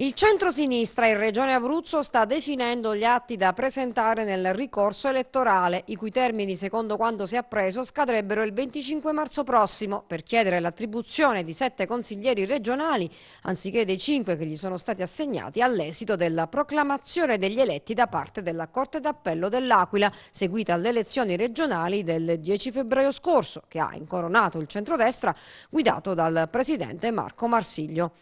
Il centro-sinistra in Regione Abruzzo sta definendo gli atti da presentare nel ricorso elettorale, i cui termini, secondo quanto si è appreso, scadrebbero il 25 marzo prossimo per chiedere l'attribuzione di sette consiglieri regionali, anziché dei cinque che gli sono stati assegnati all'esito della proclamazione degli eletti da parte della Corte d'Appello dell'Aquila, seguita alle elezioni regionali del 10 febbraio scorso, che ha incoronato il centrodestra guidato dal presidente Marco Marsiglio.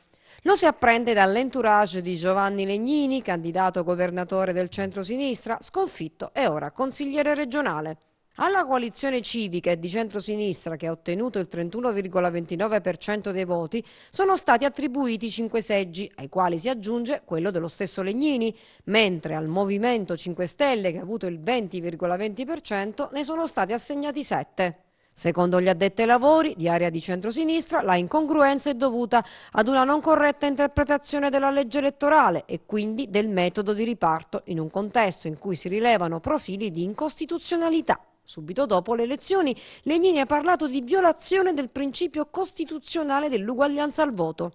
Lo si apprende dall'entourage di Giovanni Legnini, candidato governatore del centro-sinistra, sconfitto e ora consigliere regionale. Alla coalizione civica e di centrosinistra che ha ottenuto il 31,29% dei voti sono stati attribuiti cinque seggi, ai quali si aggiunge quello dello stesso Legnini, mentre al Movimento 5 Stelle che ha avuto il 20,20% ne sono stati assegnati sette. Secondo gli addetti ai lavori di area di centrosinistra, la incongruenza è dovuta ad una non corretta interpretazione della legge elettorale e quindi del metodo di riparto in un contesto in cui si rilevano profili di incostituzionalità. Subito dopo le elezioni, Legnini ha parlato di violazione del principio costituzionale dell'uguaglianza al voto.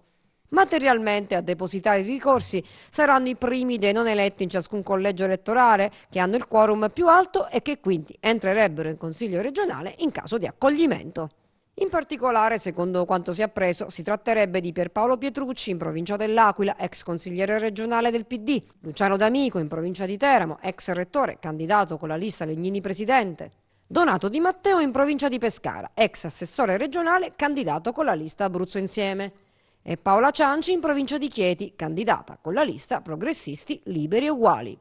Materialmente a depositare i ricorsi saranno i primi dei non eletti in ciascun collegio elettorale che hanno il quorum più alto e che quindi entrerebbero in Consiglio regionale in caso di accoglimento. In particolare, secondo quanto si è appreso, si tratterebbe di Pierpaolo Pietrucci in provincia dell'Aquila, ex consigliere regionale del PD, Luciano D'Amico in provincia di Teramo, ex rettore, candidato con la lista Legnini Presidente, Donato Di Matteo in provincia di Pescara, ex assessore regionale, candidato con la lista Abruzzo Insieme e Paola Cianci in provincia di Chieti, candidata con la lista Progressisti Liberi e Uguali.